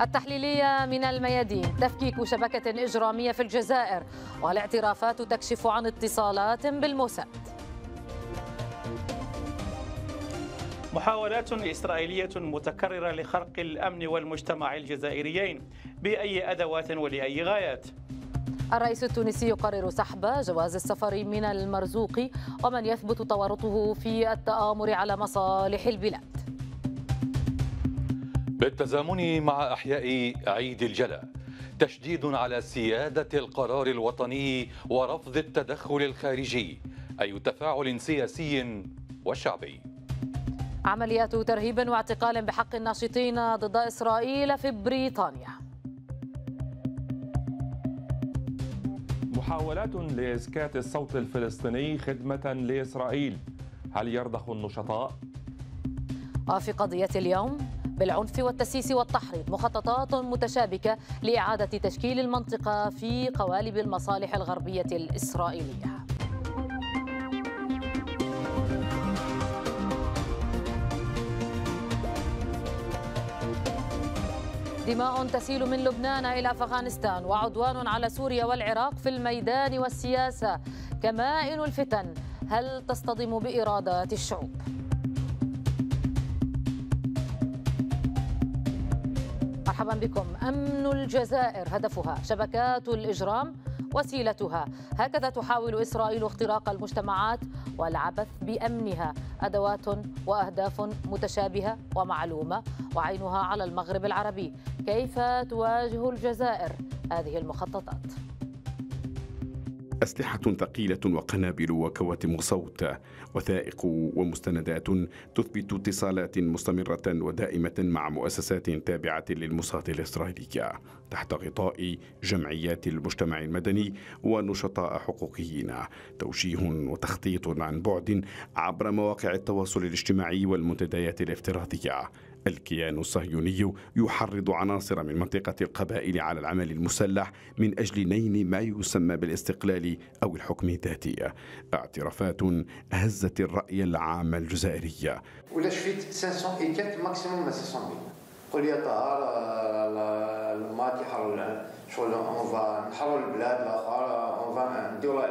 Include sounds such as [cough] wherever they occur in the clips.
التحليلية من الميادين تفكيك شبكة إجرامية في الجزائر والاعترافات تكشف عن اتصالات بالموساد محاولات إسرائيلية متكررة لخرق الأمن والمجتمع الجزائريين بأي أدوات ولأي غايات الرئيس التونسي يقرر سحب جواز السفر من المرزوق ومن يثبت تورطه في التآمر على مصالح البلاد بالتزامن مع احياء عيد الجلاء تشديد على سياده القرار الوطني ورفض التدخل الخارجي اي تفاعل سياسي وشعبي عمليات ترهيب واعتقال بحق الناشطين ضد اسرائيل في بريطانيا محاولات لإسكات الصوت الفلسطيني خدمة لإسرائيل هل يرضخ النشطاء؟ وفي قضية اليوم بالعنف والتسييس والتحريض مخططات متشابكة لإعادة تشكيل المنطقة في قوالب المصالح الغربية الإسرائيلية دماء تسيل من لبنان إلى أفغانستان وعدوان على سوريا والعراق في الميدان والسياسة كمائن الفتن هل تصطدم بإرادات الشعوب؟ مرحبا بكم امن الجزائر هدفها شبكات الاجرام وسيلتها هكذا تحاول اسرائيل اختراق المجتمعات والعبث بامنها ادوات واهداف متشابهه ومعلومه وعينها على المغرب العربي كيف تواجه الجزائر هذه المخططات أسلحة ثقيلة وقنابل وكواتم صوت وثائق ومستندات تثبت اتصالات مستمرة ودائمة مع مؤسسات تابعة للمصاد الإسرائيلية تحت غطاء جمعيات المجتمع المدني ونشطاء حقوقيين توجيه وتخطيط عن بعد عبر مواقع التواصل الاجتماعي والمنتديات الافتراضية الكيان الصهيوني يحرض عناصر من منطقة القبائل على العمل المسلح من أجل نيل ما يسمى بالاستقلال أو الحكم الذاتي اعترافات هزت الرأي العام الجزائري ولا شفت 504 ماكسيموم قول يا طهر آه، شغل آه، نحرر البلاد الاخر آه، نديرو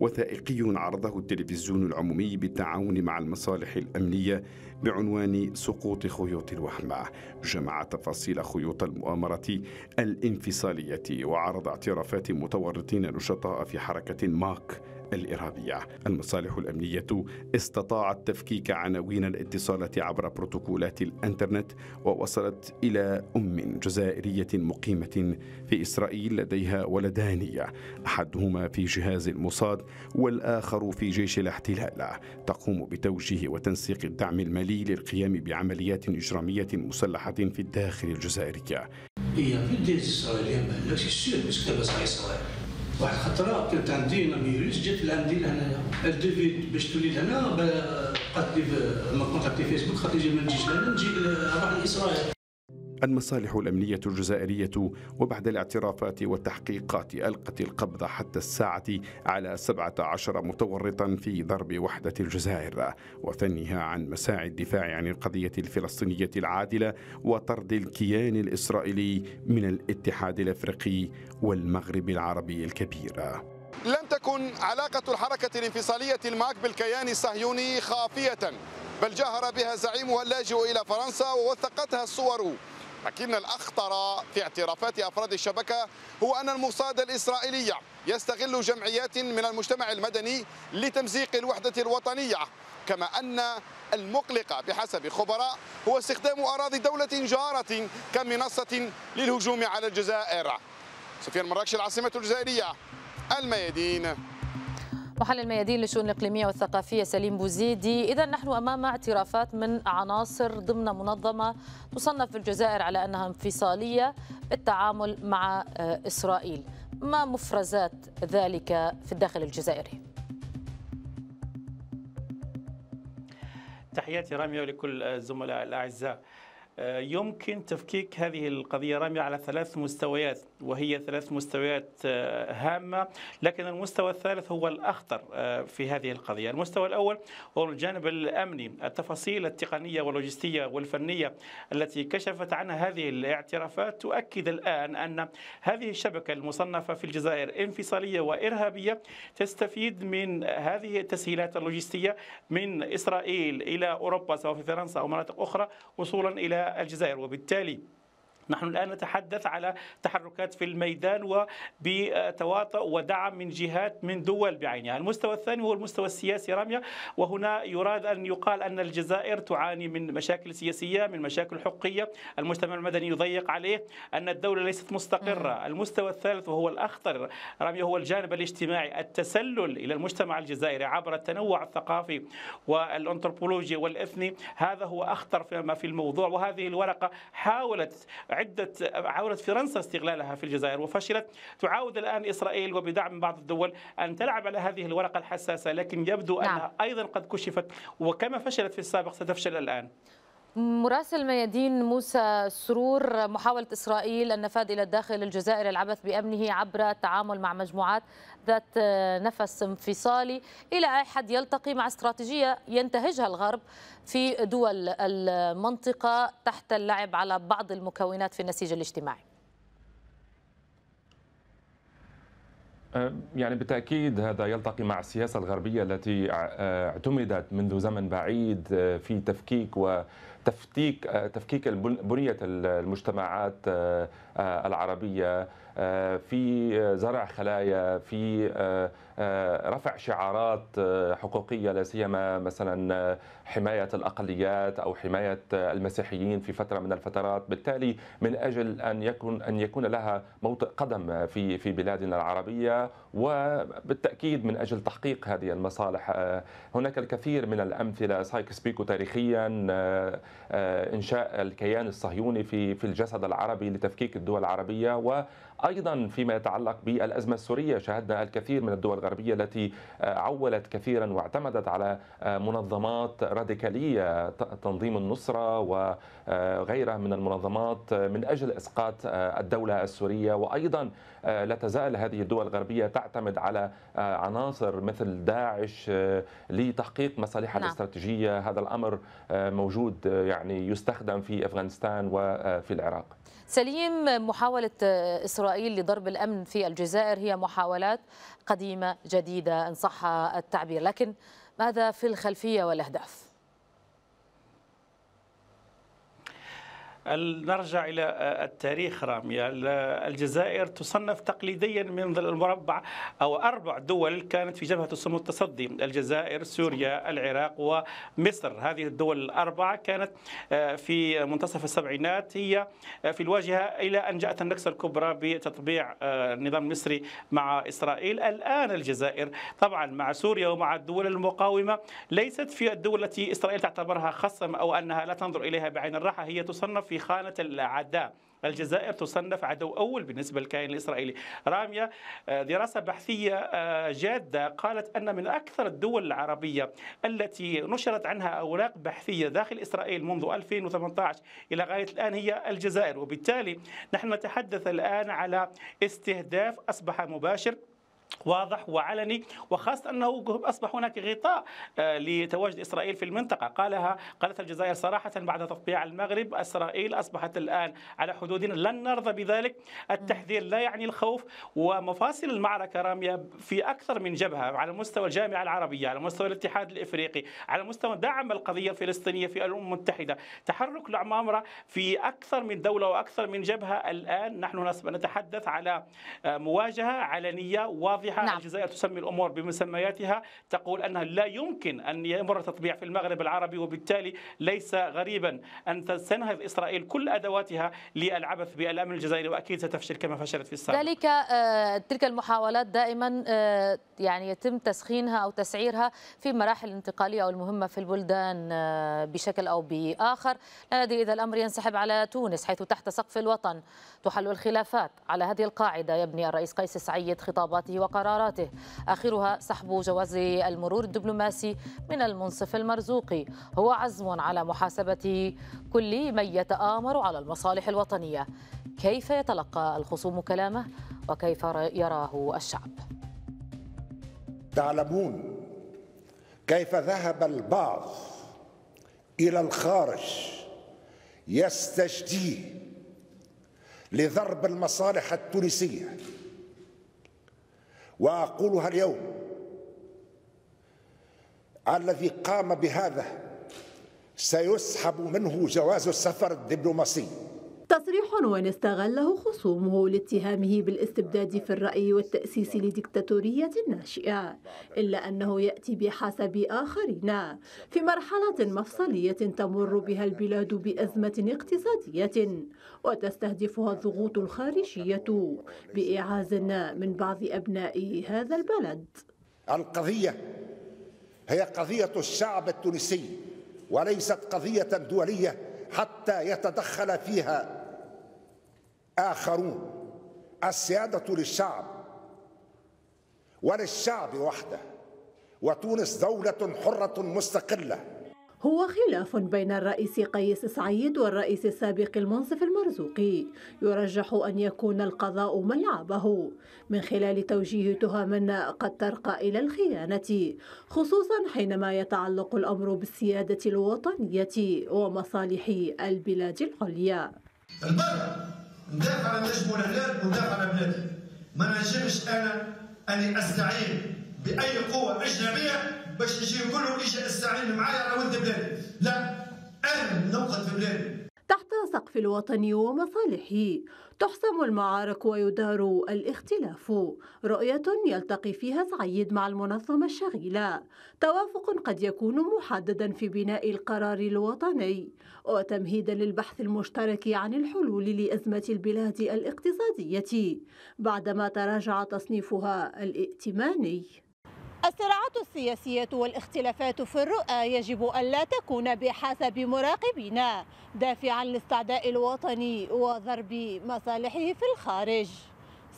وثائقي عرضه التلفزيون العمومي بالتعاون مع المصالح الأمنية بعنوان سقوط خيوط الوهم جمع تفاصيل خيوط المؤامرة الانفصالية وعرض اعترافات متورطين نشطاء في حركة ماك الإرهابية المصالح الأمنية استطاعت تفكيك عناوين الاتصالات عبر بروتوكولات الإنترنت ووصلت إلى أم جزائرية مقيمة في إسرائيل لديها ولدان أحدهما في جهاز المصاد والآخر في جيش الاحتلال تقوم بتوجيه وتنسيق الدعم المالي للقيام بعمليات إجرامية مسلحة في الداخل الجزائري هي في واحد الخطره كانت عندي انا فيروس جات لعندي لهنايا الدوفيد باش تولي لهنا قالت لي ما كونتاكتي فيسبوك خاطر ما نجيش لهنا نجي نروح لاسرائيل المصالح الأمنية الجزائرية وبعد الاعترافات والتحقيقات ألقت القبض حتى الساعة على 17 متورطا في ضرب وحدة الجزائر وفنها عن مساعي الدفاع عن القضية الفلسطينية العادلة وطرد الكيان الإسرائيلي من الاتحاد الأفريقي والمغرب العربي الكبير لم تكن علاقة الحركة الانفصالية الماك بالكيان الصهيوني خافية بل جاهر بها زعيمها اللاجئ إلى فرنسا ووثقتها الصور لكن الأخطر في اعترافات أفراد الشبكة هو أن المصادة الإسرائيلية يستغل جمعيات من المجتمع المدني لتمزيق الوحدة الوطنية كما أن المقلق بحسب خبراء هو استخدام أراضي دولة جارة كمنصة للهجوم على الجزائر سفيان مراكش العاصمة الجزائرية الميادين محلل الميادين للشؤون الإقليمية والثقافية سليم بوزيدي إذا نحن أمام اعترافات من عناصر ضمن منظمة تصنف في الجزائر على أنها انفصالية بالتعامل مع آه، إسرائيل ما مفرزات ذلك في الداخل الجزائري؟ تحياتي رامية ولكل الزملاء الأعزاء آه، يمكن تفكيك هذه القضية رامي على ثلاث مستويات وهي ثلاث مستويات آه، هامة لكن المستوى الثالث هو الأخطر آه، في هذه القضية المستوى الأول هو الجانب الأمني التفاصيل التقنية واللوجستية والفنية التي كشفت عنها هذه الاعترافات تؤكد الآن أن هذه الشبكة المصنفة في الجزائر انفصالية وإرهابية تستفيد من هذه التسهيلات اللوجستية من إسرائيل إلى أوروبا سواء في فرنسا أو مناطق أخرى وصولا إلى الجزائر وبالتالي نحن الآن نتحدث على تحركات في الميدان وبتواطؤ ودعم من جهات من دول بعينها المستوى الثاني هو المستوى السياسي رامية وهنا يراد أن يقال أن الجزائر تعاني من مشاكل سياسية من مشاكل حقية المجتمع المدني يضيق عليه أن الدولة ليست مستقرة المستوى الثالث وهو الأخطر رامية هو الجانب الاجتماعي التسلل إلى المجتمع الجزائري عبر التنوع الثقافي والأنثروبولوجي والإثني هذا هو أخطر فيما في الموضوع وهذه الورقة حاولت عدة عاودت فرنسا استغلالها في الجزائر وفشلت تعاود الآن إسرائيل وبدعم بعض الدول أن تلعب على هذه الورقة الحساسة لكن يبدو نعم. أنها أيضا قد كشفت وكما فشلت في السابق ستفشل الآن مراسل ميادين موسى سرور محاولة إسرائيل النفاذ إلى الداخل الجزائري العبث بأمنه عبر التعامل مع مجموعات ذات نفس انفصالي إلى أي حد يلتقي مع استراتيجية ينتهجها الغرب في دول المنطقة تحت اللعب على بعض المكونات في النسيج الاجتماعي أه، يعني بالتأكيد هذا يلتقي مع السياسة الغربية التي أه، اعتمدت منذ زمن بعيد أه، في تفكيك و تفتيك تفكيك بنيه المجتمعات آه، آه، العربيه آه، في زرع خلايا في آه، رفع شعارات آه، حقوقيه لا سيما مثلا آه، حمايه الاقليات او حمايه المسيحيين في فتره من الفترات بالتالي من اجل ان يكون ان يكون لها موطئ قدم في في بلادنا العربيه وبالتاكيد من اجل تحقيق هذه المصالح هناك الكثير من الامثله سايكس بيكو تاريخيا انشاء الكيان الصهيوني في في الجسد العربي لتفكيك الدول العربيه وايضا فيما يتعلق بالازمه السوريه شاهدنا الكثير من الدول الغربية التي آه، عولت كثيرا واعتمدت على آه، منظمات راديكالية تنظيم النصرة وغيرها آه، من المنظمات من أجل إسقاط الدولة السورية وأيضا لا تزال هذه الدول الغربية تعتمد على عناصر مثل داعش لتحقيق مصالحها نعم. الاستراتيجية هذا الأمر موجود يعني يستخدم في أفغانستان وفي العراق سليم محاولة آه، إسرائيل لضرب الأمن في الجزائر هي محاولات قديمة جديدة إن صح التعبير لكن ماذا في الخلفية والأهداف؟ نرجع إلى آه، التاريخ رامية الجزائر تصنف تقليديا من المربع أو أربع دول كانت في جبهة الصمود التصدي الجزائر سوريا العراق ومصر هذه الدول الأربعة كانت آه، في منتصف السبعينات هي آه، في الواجهة إلى أن جاءت النكسة الكبرى بتطبيع النظام المصري مع إسرائيل الآن الجزائر طبعا مع سوريا ومع الدول المقاومة ليست في الدول التي إسرائيل تعتبرها خصم أو أنها لا تنظر إليها بعين الراحة هي تصنف في في خانة العداء الجزائر تصنف عدو أول بالنسبة للكيان الإسرائيلي رامية آه، دراسة بحثية آه، جادة قالت أن من أكثر الدول العربية التي نشرت عنها أوراق بحثية داخل إسرائيل منذ 2018 إلى غاية الآن هي الجزائر وبالتالي نحن نتحدث الآن على استهداف أصبح مباشر واضح وعلني وخاصة أنه أصبح هناك غطاء آه، لتواجد إسرائيل في المنطقة قالها قالت الجزائر صراحة بعد تطبيع المغرب إسرائيل أصبحت الآن على حدودنا لن نرضى بذلك التحذير لا يعني الخوف ومفاصل المعركة رامية في أكثر من جبهة على مستوى الجامعة العربية على مستوى الاتحاد الإفريقي على مستوى دعم القضية الفلسطينية في الأمم المتحدة تحرك العمامرة في أكثر من دولة وأكثر من جبهة الآن نحن نتحدث على آه، مواجهة علنية واضحة واضحه نعم. الجزائر تسمي الأمور بمسمياتها تقول أنها لا يمكن أن يمر تطبيع في المغرب العربي وبالتالي ليس غريبا أن تستنهض إسرائيل كل أدواتها للعبث بالأمن الجزائري وأكيد ستفشل كما فشلت في السابق ذلك آه، تلك المحاولات دائما آه، يعني يتم تسخينها أو تسعيرها في مراحل الانتقالية أو المهمة في البلدان آه، بشكل أو بآخر لا ندري إذا الأمر ينسحب على تونس حيث تحت سقف الوطن تحل الخلافات على هذه القاعدة يبني الرئيس قيس سعيد خطاباته وقراراته آخرها سحب جواز المرور الدبلوماسي من المنصف المرزوقي هو عزم على محاسبة كل من يتآمر على المصالح الوطنية كيف يتلقى الخصوم كلامه وكيف يراه الشعب تعلمون كيف ذهب البعض إلى الخارج يستجديه لضرب المصالح التونسيه وأقولها اليوم الذي قام بهذا سيسحب منه جواز السفر الدبلوماسي عنوان استغله خصومه لاتهامه بالاستبداد في الرأي والتأسيس لديكتاتورية ناشئة إلا أنه يأتي بحسب آخرين في مرحلة مفصلية تمر بها البلاد بأزمة اقتصادية وتستهدفها الضغوط الخارجية بإعاز من بعض أبناء هذا البلد القضية هي قضية الشعب التونسي وليست قضية دولية حتى يتدخل فيها آخرون السيادة للشعب وللشعب وحده وتونس دولة حرة مستقلة هو خلاف بين الرئيس قيس سعيد والرئيس السابق المنصف المرزوقي يرجح أن يكون القضاء ملعبه من خلال توجيه تهم قد ترقى إلى الخيانة خصوصا حينما يتعلق الأمر بالسيادة الوطنية ومصالح البلاد العليا مدافع على نجم الهلال مدافع على بلادي ما نجمش انا اني استعين باي قوه اجنبيه باش نجي نقول له اجي استعين معايا على ولد بلادي لا انا نوقف في بلادي تحت سقف الوطني ومصالحه تحسم المعارك ويدار الاختلاف رؤية يلتقي فيها سعيد مع المنظمة الشغيلة توافق قد يكون محددا في بناء القرار الوطني وتمهيدا للبحث المشترك عن الحلول لأزمة البلاد الاقتصادية بعدما تراجع تصنيفها الائتماني الصراعات السياسية والاختلافات في الرؤى يجب ألا تكون بحسب مراقبنا دافعا لاستعداء الوطني وضرب مصالحه في الخارج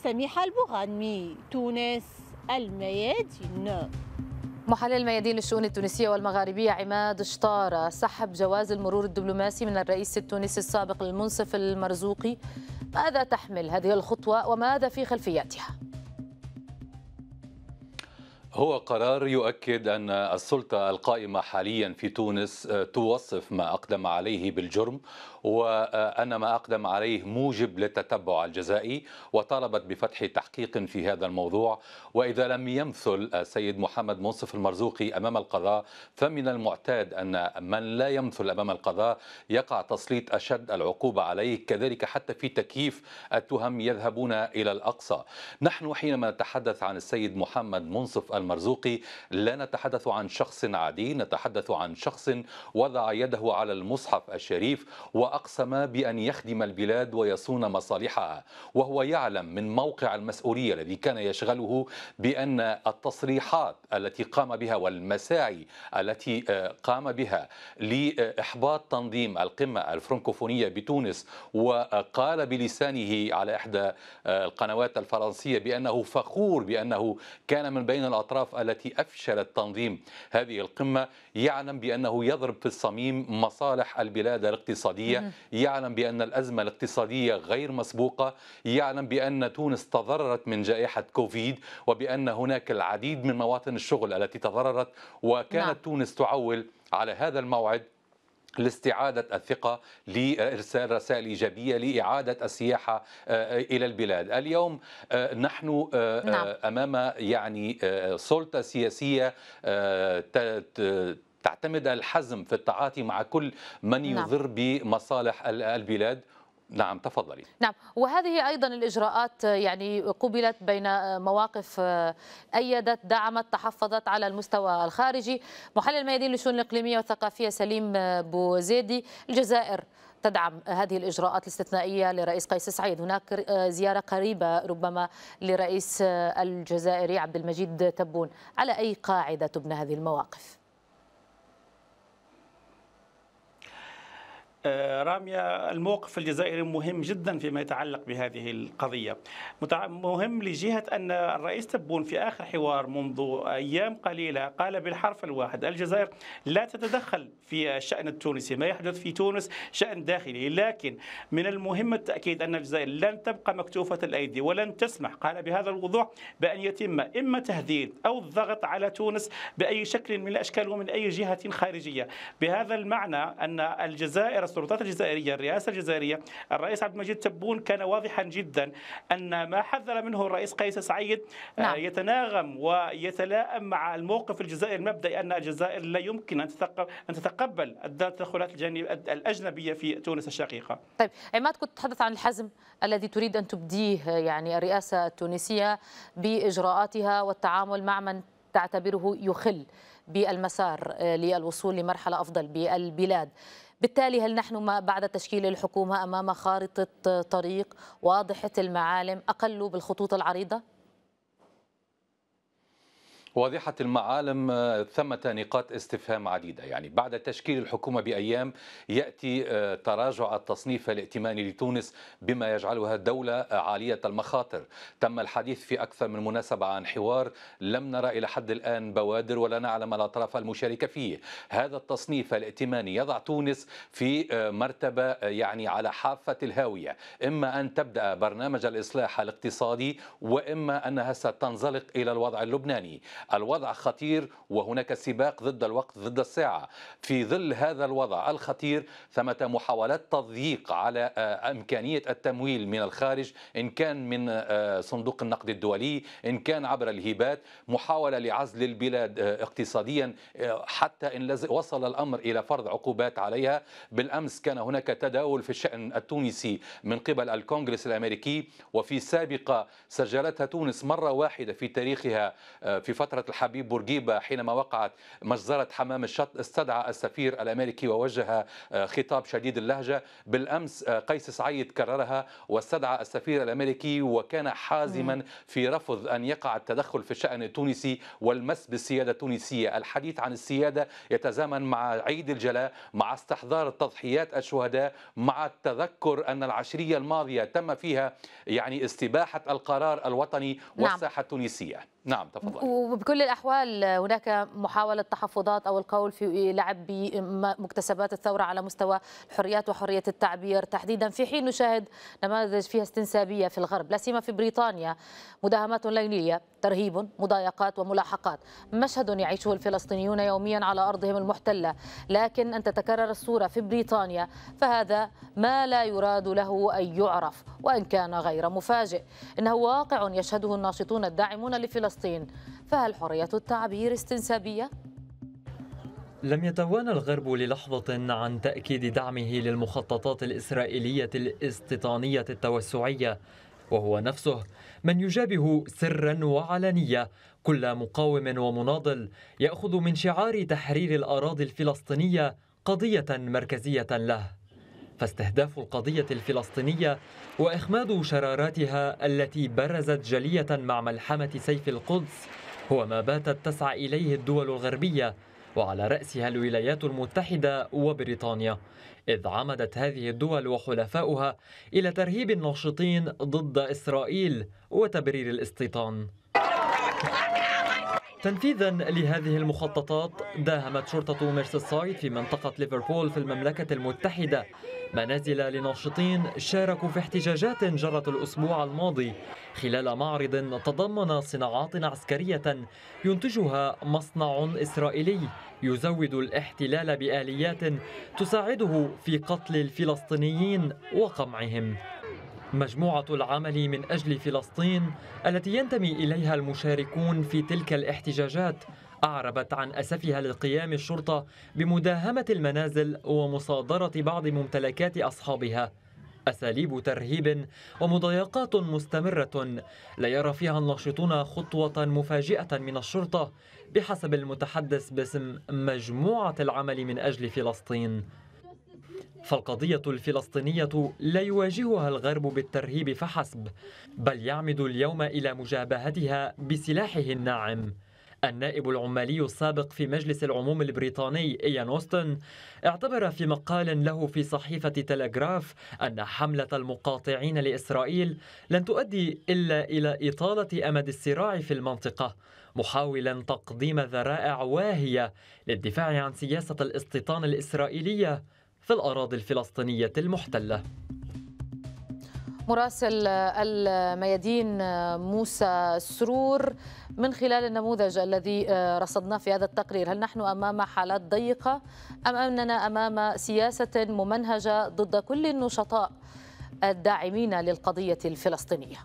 سميحة البغانمي تونس الميادين محلل ميادين الشؤون التونسية والمغاربية عماد شطارة سحب جواز المرور الدبلوماسي من الرئيس التونسي السابق المنصف المرزوقي ماذا تحمل هذه الخطوة وماذا في خلفيتها؟ هو قرار يؤكد أن السلطة القائمة حاليا في تونس آه، توصف ما أقدم عليه بالجرم وأن ما أقدم عليه موجب للتتبع الجزائي وطالبت بفتح تحقيق في هذا الموضوع وإذا لم يمثل السيد محمد منصف المرزوقي أمام القضاء فمن المعتاد أن من لا يمثل أمام القضاء يقع تسليط أشد العقوبة عليه كذلك حتى في تكييف التهم يذهبون إلى الأقصى نحن حينما نتحدث عن السيد محمد منصف المرزوقي لا نتحدث عن شخص عادي نتحدث عن شخص وضع يده على المصحف الشريف و واقسم بان يخدم البلاد ويصون مصالحها وهو يعلم من موقع المسؤوليه الذي كان يشغله بان التصريحات التي قام بها والمساعي التي آه، قام بها لاحباط تنظيم القمه الفرنكوفونيه بتونس وقال بلسانه على احدى آه، القنوات الفرنسيه بانه فخور بانه كان من بين الاطراف التي افشلت تنظيم هذه القمه يعلم بانه يضرب في الصميم مصالح البلاد الاقتصاديه يعلم بأن الأزمة الاقتصادية غير مسبوقة يعلم بأن تونس تضررت من جائحة كوفيد وبأن هناك العديد من مواطن الشغل التي تضررت وكانت نعم. تونس تعول على هذا الموعد لاستعادة الثقة لإرسال رسائل إيجابية لإعادة السياحة آه، آه، إلى البلاد اليوم آه، نحن نعم. أمام يعني سلطة سياسية تعتمد الحزم في التعاطي مع كل من نعم. يضر بمصالح البلاد نعم تفضلي نعم وهذه أيضا الإجراءات يعني قبلت بين مواقف آه، أيدت دعمت تحفظت على المستوى الخارجي محلل الميادين للشؤون الإقليمية والثقافية سليم آه، بوزيدي الجزائر تدعم هذه الإجراءات الاستثنائية لرئيس قيس سعيد هناك آه، زيارة قريبة ربما لرئيس الجزائري عبد المجيد تبون على أي قاعدة تبنى هذه المواقف آه، رامية الموقف الجزائري مهم جدا فيما يتعلق بهذه القضية مهم لجهة أن الرئيس تبون في آخر حوار منذ أيام قليلة قال بالحرف الواحد الجزائر لا تتدخل في الشأن التونسي ما يحدث في تونس شأن داخلي لكن من المهم التأكيد أن الجزائر لن تبقى مكتوفة الأيدي ولن تسمح قال بهذا الوضوح بأن يتم إما تهديد أو الضغط على تونس بأي شكل من الأشكال ومن أي جهة خارجية بهذا المعنى أن الجزائر السلطات الجزائرية الرئاسة الجزائرية الرئيس عبد المجيد تبون كان واضحا جدا أن ما حذر منه الرئيس قيس سعيد آه، نعم. يتناغم ويتلائم مع الموقف الجزائري المبدئي أن الجزائر لا يمكن أن تتقبل ان تتقبل التدخلات الأجنبية في تونس الشقيقة طيب عماد كنت تتحدث عن الحزم الذي تريد أن تبديه يعني الرئاسة التونسية بإجراءاتها والتعامل مع من تعتبره يخل بالمسار آه، للوصول لمرحلة أفضل بالبلاد بالتالي هل نحن ما بعد تشكيل الحكومة أمام خارطة طريق واضحة المعالم أقل بالخطوط العريضة؟ واضحة المعالم آه، ثمة نقاط استفهام عديدة يعني بعد تشكيل الحكومة بأيام يأتي آه، تراجع التصنيف الائتماني لتونس بما يجعلها دولة آه، عالية المخاطر تم الحديث في أكثر من مناسبة عن حوار لم نرى إلى حد الآن بوادر ولا نعلم الأطراف المشاركة فيه هذا التصنيف الائتماني يضع تونس في مرتبة يعني على حافة الهاوية إما أن تبدأ برنامج الإصلاح الاقتصادي وإما أنها ستنزلق إلى الوضع اللبناني الوضع خطير وهناك سباق ضد الوقت ضد الساعة في ظل هذا الوضع الخطير ثمة محاولات تضييق على آه، إمكانية التمويل من الخارج إن كان من آه، صندوق النقد الدولي إن كان عبر الهبات محاولة لعزل البلاد آه، اقتصاديا حتى إن وصل الأمر إلى فرض عقوبات عليها بالأمس كان هناك تداول في الشأن التونسي من قبل الكونغرس الأمريكي وفي سابقة سجلتها تونس مرة واحدة في تاريخها في فترة فترة الحبيب بورقيبة حينما وقعت مجزرة حمام الشط استدعى السفير الأمريكي ووجه آه، خطاب شديد اللهجة بالأمس آه، قيس سعيد كررها واستدعى السفير الأمريكي وكان حازما في رفض أن يقع التدخل في الشأن التونسي والمس بالسيادة التونسية الحديث عن السيادة يتزامن مع عيد الجلاء مع استحضار تضحيات الشهداء مع التذكر أن العشرية الماضية تم فيها يعني استباحة القرار الوطني نعم. والساحة التونسية نعم تفضل بكل الأحوال هناك محاولة تحفظات أو القول في لعب بمكتسبات الثورة على مستوى الحريات وحرية التعبير تحديدا في حين نشاهد نماذج فيها استنسابية في الغرب لا سيما في بريطانيا مداهمات ليلية ترهيب مضايقات وملاحقات مشهد يعيشه الفلسطينيون يوميا على أرضهم المحتلة لكن أن تتكرر الصورة في بريطانيا فهذا ما لا يراد له أن يعرف وإن كان غير مفاجئ إنه واقع يشهده الناشطون الداعمون لفلسطين فهل حرية التعبير استنسابية؟ لم يتوانى الغرب للحظة عن تأكيد دعمه للمخططات الإسرائيلية الاستيطانية التوسعية وهو نفسه من يجابه سرا وعلانية كل مقاوم ومناضل يأخذ من شعار تحرير الأراضي الفلسطينية قضية مركزية له فاستهداف القضية الفلسطينية وإخماد شراراتها التي برزت جلية مع ملحمة سيف القدس هو ما باتت تسعى إليه الدول الغربية وعلى رأسها الولايات المتحدة وبريطانيا إذ عمدت هذه الدول وحلفاؤها إلى ترهيب الناشطين ضد إسرائيل وتبرير الاستيطان تنفيذا لهذه المخططات داهمت شرطة ميرسيسايد في منطقة ليفربول في المملكة المتحدة منازل لناشطين شاركوا في احتجاجات جرت الأسبوع الماضي خلال معرض تضمن صناعات عسكرية ينتجها مصنع إسرائيلي يزود الاحتلال بآليات تساعده في قتل الفلسطينيين وقمعهم مجموعة العمل من أجل فلسطين التي ينتمي إليها المشاركون في تلك الاحتجاجات أعربت عن أسفها لقيام الشرطة بمداهمة المنازل ومصادرة بعض ممتلكات أصحابها أساليب ترهيب ومضايقات مستمرة لا يرى فيها الناشطون خطوة مفاجئة من الشرطة بحسب المتحدث باسم مجموعة العمل من أجل فلسطين فالقضية الفلسطينية لا يواجهها الغرب بالترهيب فحسب بل يعمد اليوم إلى مجابهتها بسلاحه الناعم النائب العمالي السابق في مجلس العموم البريطاني إيان أوستن اعتبر في مقال له في صحيفة تلغراف أن حملة المقاطعين لإسرائيل لن تؤدي إلا إلى إطالة أمد الصراع في المنطقة محاولا تقديم ذرائع واهية للدفاع عن سياسة الاستيطان الإسرائيلية في الأراضي الفلسطينية المحتلة مراسل الميادين موسى سرور من خلال النموذج الذي رصدناه في هذا التقرير هل نحن أمام حالات ضيقة أم أننا أمام سياسة ممنهجة ضد كل النشطاء الداعمين للقضية الفلسطينية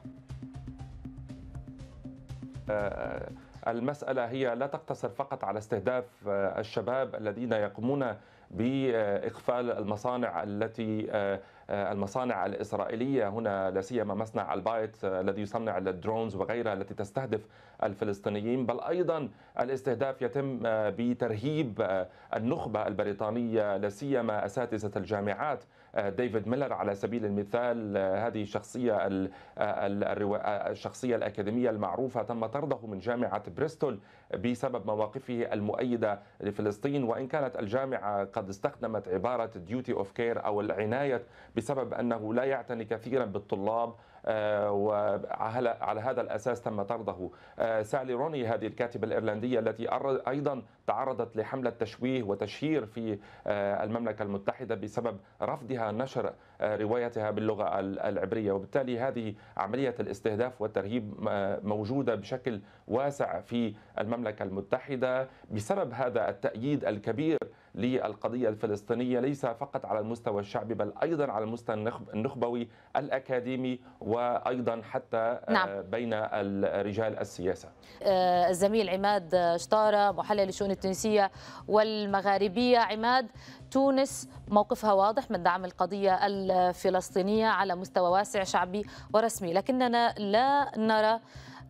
آه، المسألة هي لا تقتصر فقط على استهداف آه، الشباب الذين يقومون بإقفال المصانع التي آه، آه، المصانع الإسرائيلية هنا لا سيما مصنع البايت آه، الذي يصنع الدرونز وغيرها التي تستهدف الفلسطينيين بل أيضا الاستهداف يتم آه، بترهيب النخبة البريطانية لا سيما أساتذة الجامعات ديفيد ميلر على سبيل المثال هذه الشخصية الشخصية الأكاديمية المعروفة تم طرده من جامعة بريستول بسبب مواقفه المؤيدة لفلسطين وإن كانت الجامعة قد استخدمت عبارة ديوتي أوف كير أو العناية بسبب أنه لا يعتني كثيرا بالطلاب آه، وعلى هذا الأساس تم طرده آه، سالي روني هذه الكاتبة الإيرلندية التي أيضا تعرضت لحملة تشويه وتشهير في آه، المملكة المتحدة بسبب رفضها نشر روايتها باللغة العبرية وبالتالي هذه عملية الاستهداف والترهيب موجودة بشكل واسع في المملكة المملكة المتحدة بسبب هذا التأييد الكبير للقضية الفلسطينية ليس فقط على المستوى الشعبي بل أيضا على المستوى النخبوي الأكاديمي وأيضا حتى آه، نعم. بين الرجال السياسة آه، الزميل عماد شطارة محلل الشؤون التونسية والمغاربية عماد تونس موقفها واضح من دعم القضية الفلسطينية على مستوى واسع شعبي ورسمي لكننا لا نرى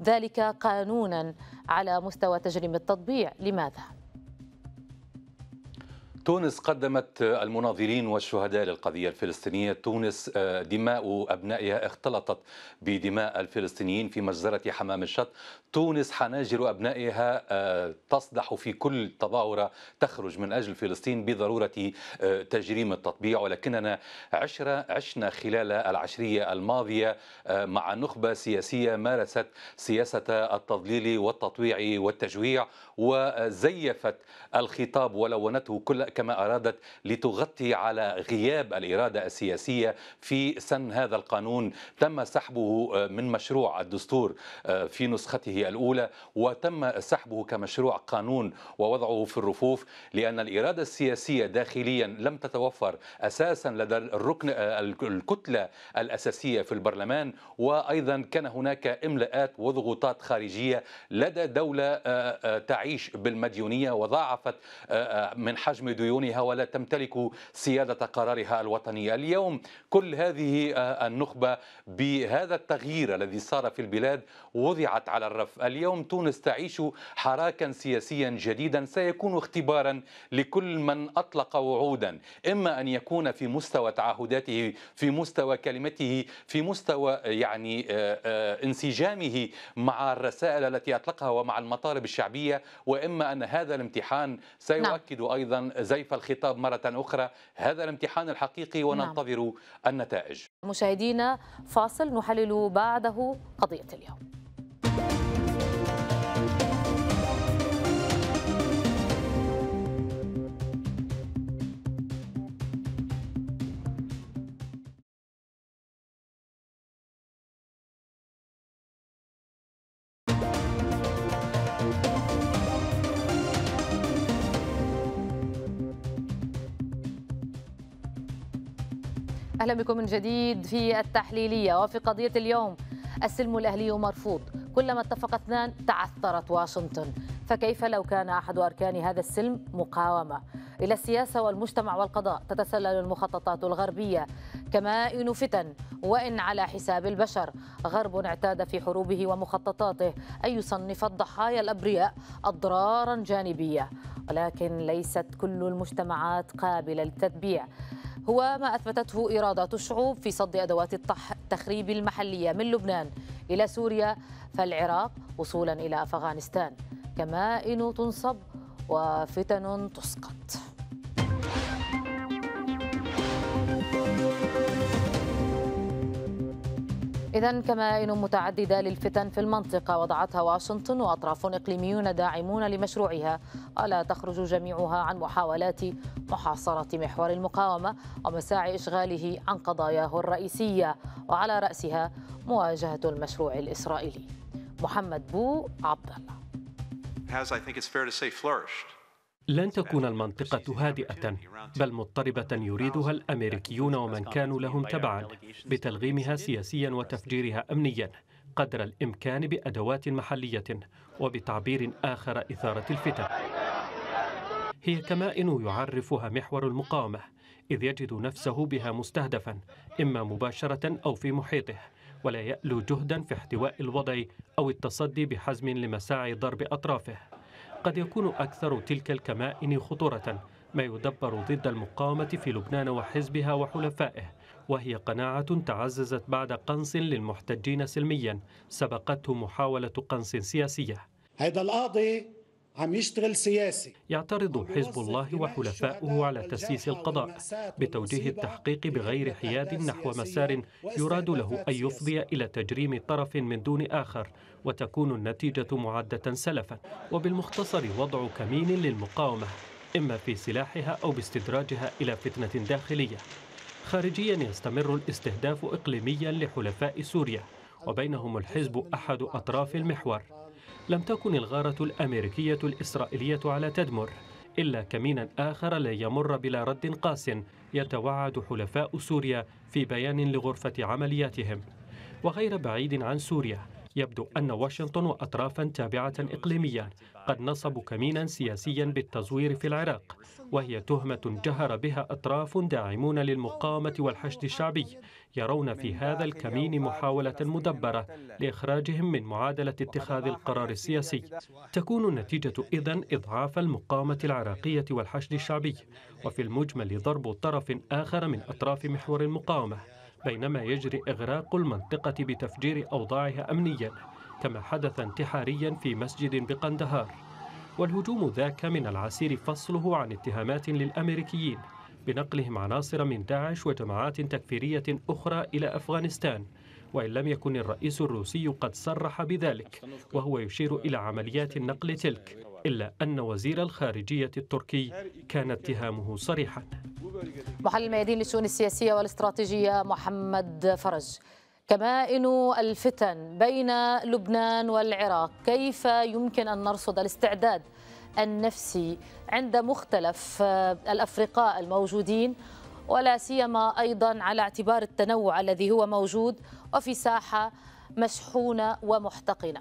ذلك قانونا على مستوى تجريم التطبيع لماذا؟ تونس قدمت المناظرين والشهداء للقضية الفلسطينية تونس آه، دماء أبنائها اختلطت بدماء الفلسطينيين في مجزرة حمام الشط تونس حناجر أبنائها آه، تصدح في كل تظاهرة تخرج من أجل فلسطين بضرورة آه، تجريم التطبيع ولكننا عشرة عشنا خلال العشرية الماضية مع نخبة سياسية مارست سياسة التضليل والتطويع والتجويع وزيفت الخطاب ولونته كل كما أرادت لتغطي على غياب الإرادة السياسية في سن هذا القانون تم سحبه آه، من مشروع الدستور آه، في نسخته الأولى وتم سحبه كمشروع قانون ووضعه في الرفوف لأن الإرادة السياسية داخليا لم تتوفر أساسا لدى الركن آه، الكتلة الأساسية في البرلمان وأيضا كان هناك إملاءات وضغوطات خارجية لدى دولة تعيش بالمديونية وضاعفت من حجم ديونها ولا تمتلك سيادة قرارها الوطني اليوم كل هذه آه، النخبة بهذا التغيير الذي صار في البلاد وضعت على الرف اليوم تونس تعيش حراكا سياسيا جديدا سيكون اختبارا لكل من أطلق وعودا إما أن يكون في مستوى تعهداته في مستوى كلمته في مستوى يعني آه، آه، انسجامه مع الرسائل التي أطلقها ومع المطالب الشعبية وإما أن هذا الامتحان نعم. سيؤكد أيضا زيف الخطاب مرة أخرى هذا الامتحان الحقيقي نعم. وننتظر نعم. النتائج مشاهدينا فاصل نحلل بعده قضية اليوم أهلا بكم من جديد في التحليلية وفي قضية اليوم السلم الأهلي مرفوض كلما اتفق اثنان تعثرت واشنطن فكيف لو كان أحد أركان هذا السلم مقاومة إلى السياسة والمجتمع والقضاء تتسلل المخططات الغربية كمائن فتن وإن على حساب البشر غرب اعتاد في حروبه ومخططاته أن يصنف الضحايا الأبرياء أضرارا جانبية ولكن ليست كل المجتمعات قابلة للتتبيع هو ما أثبتته إرادات الشعوب في صد أدوات التخريب المحلية من لبنان إلى سوريا فالعراق وصولا إلى أفغانستان كمائن تنصب وفتن تسقط إذا كمائن متعددة للفتن في المنطقة وضعتها واشنطن وأطراف إقليميون داعمون لمشروعها ألا تخرج جميعها عن محاولات محاصرة محور المقاومة ومساعي إشغاله عن قضاياه الرئيسية وعلى رأسها مواجهة المشروع الإسرائيلي محمد بو عبد الله لن تكون المنطقة هادئة بل مضطربة يريدها الأمريكيون ومن كانوا لهم تبعا بتلغيمها سياسيا وتفجيرها أمنيا قدر الإمكان بأدوات محلية وبتعبير آخر إثارة الفتن هي كمائن يعرفها محور المقاومة إذ يجد نفسه بها مستهدفا إما مباشرة أو في محيطه ولا يألو جهدا في احتواء الوضع أو التصدي بحزم لمساعي ضرب أطرافه قد يكون أكثر تلك الكمائن خطورة ما يدبر ضد المقاومة في لبنان وحزبها وحلفائه وهي قناعة تعززت بعد قنص للمحتجين سلميا سبقته محاولة قنص سياسية هذا القاضي عم يشتغل سياسي يعترض حزب الله وحلفاؤه على تسييس القضاء بتوجيه التحقيق بغير حياد نحو مسار يراد له أن يفضي إلى تجريم طرف من دون آخر وتكون النتيجة معدة سلفا وبالمختصر وضع كمين للمقاومة إما في سلاحها أو باستدراجها إلى فتنة داخلية خارجيا يستمر الاستهداف إقليميا لحلفاء سوريا وبينهم الحزب أحد أطراف المحور لم تكن الغارة الأمريكية الإسرائيلية على تدمر إلا كمينا آخر لا يمر بلا رد قاس يتوعد حلفاء سوريا في بيان لغرفة عملياتهم وغير بعيد عن سوريا يبدو أن واشنطن وأطرافا تابعة إقليميا قد نصبوا كمينا سياسيا بالتزوير في العراق وهي تهمة جهر بها أطراف داعمون للمقاومة والحشد الشعبي يرون في هذا الكمين محاولة مدبرة لإخراجهم من معادلة اتخاذ القرار السياسي تكون النتيجة إذا إضعاف المقاومة العراقية والحشد الشعبي وفي المجمل ضرب طرف آخر من أطراف محور المقاومة بينما يجري إغراق المنطقة بتفجير أوضاعها أمنيا كما حدث انتحاريا في مسجد بقندهار والهجوم ذاك من العسير فصله عن اتهامات للأمريكيين بنقلهم عناصر من داعش وجماعات تكفيرية أخرى إلى أفغانستان وإن لم يكن الرئيس الروسي قد صرح بذلك وهو يشير إلى عمليات النقل تلك إلا أن وزير الخارجية التركي كان اتهامه صريحا محلل الميادين للشؤون السياسية والاستراتيجية محمد فرج كمائن الفتن بين لبنان والعراق كيف يمكن أن نرصد الاستعداد النفسي عند مختلف آه، الافرقاء الموجودين ولا سيما ايضا على اعتبار التنوع الذي هو موجود وفي ساحه مشحونه ومحتقنه.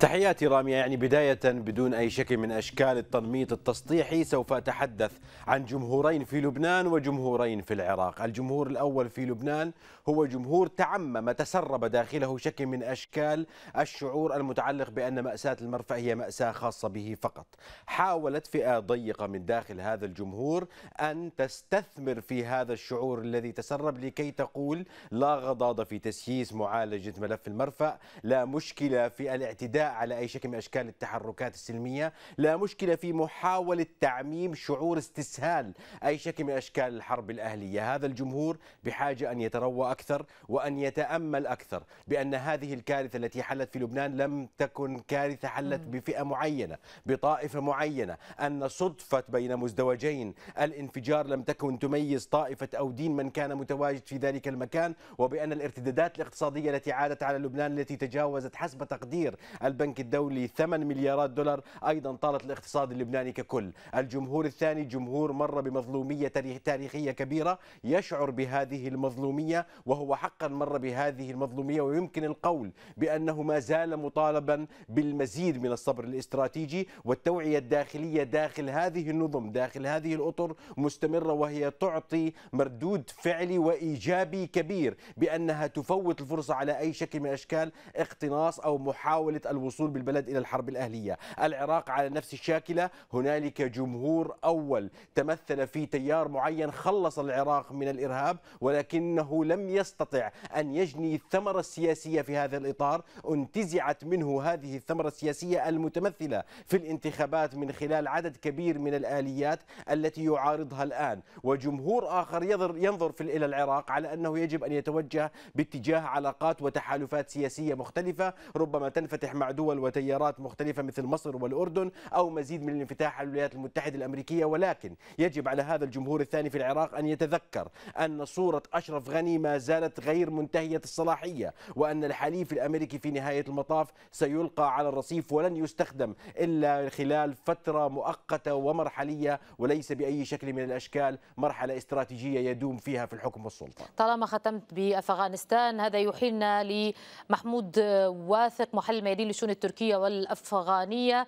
تحياتي رامية يعني بداية بدون أي شكل من أشكال التنميط التسطيحي سوف أتحدث عن جمهورين في لبنان وجمهورين في العراق الجمهور الأول في لبنان هو جمهور تعمم تسرب داخله شكل من أشكال الشعور المتعلق بأن مأساة المرفأ هي مأساة خاصة به فقط حاولت فئة ضيقة من داخل هذا الجمهور أن تستثمر في هذا الشعور الذي تسرب لكي تقول لا غضاضة في تسييس معالجة ملف المرفأ لا مشكلة في الاعتداء على أي شكل من أشكال التحركات السلمية لا مشكلة في محاولة تعميم شعور استسهال أي شكل من أشكال الحرب الأهلية هذا الجمهور بحاجة أن يتروى أكثر وأن يتأمل أكثر بأن هذه الكارثة التي حلت في لبنان لم تكن كارثة حلت بفئة معينة بطائفة معينة أن صدفة بين مزدوجين الانفجار لم تكن تميز طائفة أو دين من كان متواجد في ذلك المكان وبأن الارتدادات الاقتصادية التي عادت على لبنان التي تجاوزت حسب تقدير البنك الدولي 8 مليارات دولار أيضا طالت الاقتصاد اللبناني ككل الجمهور الثاني جمهور مر بمظلومية تاريخية كبيرة يشعر بهذه المظلومية وهو حقا مر بهذه المظلومية ويمكن القول بأنه ما زال مطالبا بالمزيد من الصبر الاستراتيجي والتوعية الداخلية داخل هذه النظم داخل هذه الأطر مستمرة وهي تعطي مردود فعلي وإيجابي كبير بأنها تفوت الفرصة على أي شكل من أشكال اقتناص أو محاولة الوصول بالبلد إلى الحرب الأهلية العراق على نفس الشاكلة هنالك جمهور أول تمثل في تيار معين خلص العراق من الإرهاب ولكنه لم يستطع أن يجني الثمرة السياسية في هذا الإطار انتزعت منه هذه الثمرة السياسية المتمثلة في الانتخابات من خلال عدد كبير من الآليات التي يعارضها الآن وجمهور آخر ينظر في إلى العراق على أنه يجب أن يتوجه باتجاه علاقات وتحالفات سياسية مختلفة ربما تنفتح مع دول وتيارات مختلفة مثل مصر والأردن أو مزيد من الانفتاح على الولايات المتحدة الأمريكية ولكن يجب على هذا الجمهور الثاني في العراق أن يتذكر أن صورة أشرف غني ما زالت غير منتهية الصلاحية وأن الحليف الأمريكي في نهاية المطاف سيلقى على الرصيف ولن يستخدم إلا خلال فترة مؤقتة ومرحلية وليس بأي شكل من الأشكال مرحلة استراتيجية يدوم فيها في الحكم والسلطة طالما ختمت بأفغانستان هذا يحيلنا لمحمود واثق محلل ميادين للشؤون التركية والأفغانية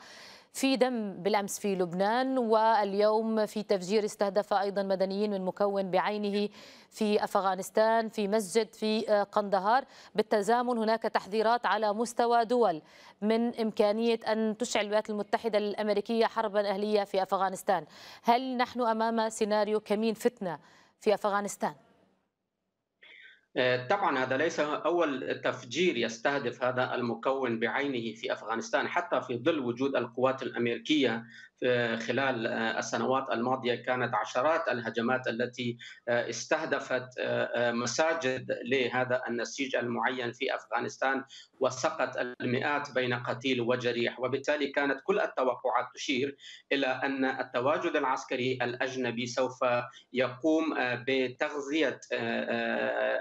في دم بالأمس في لبنان واليوم في تفجير استهدف أيضا مدنيين من مكون بعينه في أفغانستان في مسجد في آه، قندهار بالتزامن هناك تحذيرات على مستوى دول من إمكانية أن تشعل الولايات المتحدة الأمريكية حربا أهلية في أفغانستان هل نحن أمام سيناريو كمين فتنة في أفغانستان؟ آه، طبعا هذا ليس اول تفجير يستهدف هذا المكون بعينه في افغانستان حتى في ظل وجود القوات الامريكيه خلال آه، السنوات الماضيه كانت عشرات الهجمات التي آه، استهدفت آه، مساجد لهذا النسيج المعين في افغانستان وسقط المئات بين قتيل وجريح وبالتالي كانت كل التوقعات تشير الى ان التواجد العسكري الاجنبي سوف يقوم بتغذيه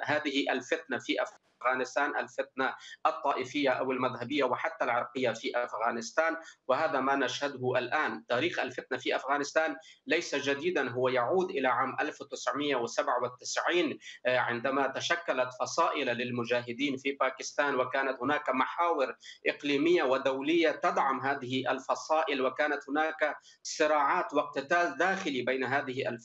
هذه الفتنه في افغانستان أفغانستان الفتنة الطائفية أو المذهبية وحتى العرقية في أفغانستان وهذا ما نشهده الآن تاريخ الفتنة في أفغانستان ليس جديدا هو يعود إلى عام 1997 آه، عندما تشكلت فصائل للمجاهدين في باكستان وكانت هناك محاور إقليمية ودولية تدعم هذه الفصائل وكانت هناك صراعات واقتتال داخلي بين هذه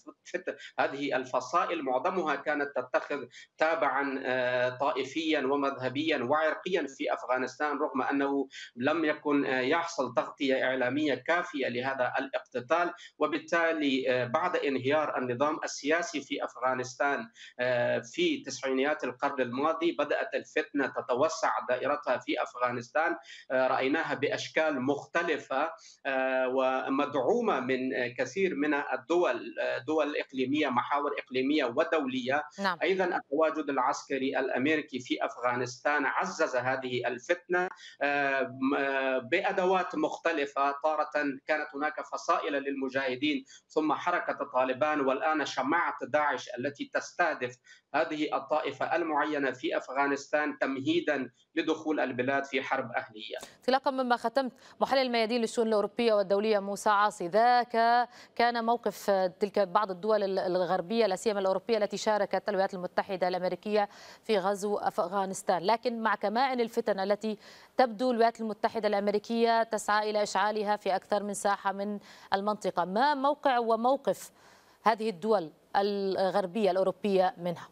هذه الفصائل معظمها كانت تتخذ تابعا آه، طائفيا سياسيا ومذهبيا وعرقيا في افغانستان رغم انه لم يكن آه، يحصل تغطيه اعلاميه كافيه لهذا الاقتتال وبالتالي آه، بعد انهيار النظام السياسي في افغانستان آه، في تسعينيات القرن الماضي بدات الفتنه تتوسع دائرتها في افغانستان رايناها باشكال مختلفه ومدعومه من كثير من الدول دول اقليميه محاور اقليميه ودوليه نعم. ايضا التواجد العسكري الامريكي في في افغانستان عزز هذه الفتنه آه، آه، بادوات مختلفه تاره كانت هناك فصائل للمجاهدين ثم حركه طالبان والان شماعه داعش التي تستهدف هذه الطائفة المعينة في أفغانستان تمهيدا لدخول البلاد في حرب أهلية انطلاقا مما ختمت محلل الميادين للشؤون الأوروبية والدولية موسى عاصي ذاك كان موقف تلك بعض الدول الغربية لا سيما الأوروبية التي شاركت الولايات المتحدة الأمريكية في غزو أفغانستان لكن مع كمائن الفتن التي تبدو الولايات المتحدة الأمريكية تسعى إلى إشعالها في أكثر من ساحة من المنطقة ما موقع وموقف هذه الدول الغربية الأوروبية منها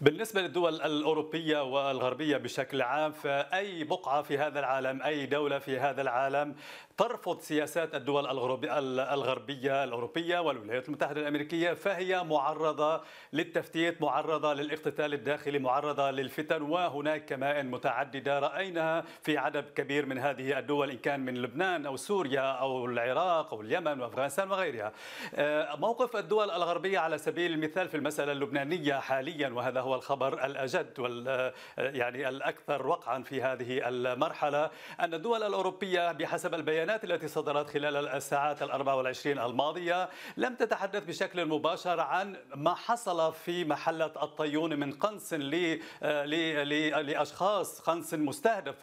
بالنسبة للدول الأوروبية والغربية بشكل عام فأي بقعة في هذا العالم أي دولة في هذا العالم ترفض سياسات الدول الغربية الأوروبية والولايات المتحدة الأمريكية فهي معرضة للتفتيت معرضة للاقتتال الداخلي معرضة للفتن وهناك كمائن متعددة رأيناها في عدد كبير من هذه الدول إن كان من لبنان أو سوريا أو العراق أو اليمن وأفغانستان وغيرها آه، موقف الدول الغربية على سبيل المثال في المسألة اللبنانية حاليا وهذا هو هو الخبر الأجد وال يعني الأكثر وقعا في هذه المرحلة أن الدول الأوروبية بحسب البيانات التي صدرت خلال الساعات ال 24 الماضية لم تتحدث بشكل مباشر عن ما حصل في محلة الطيون من قنص ل لأشخاص قنص مستهدف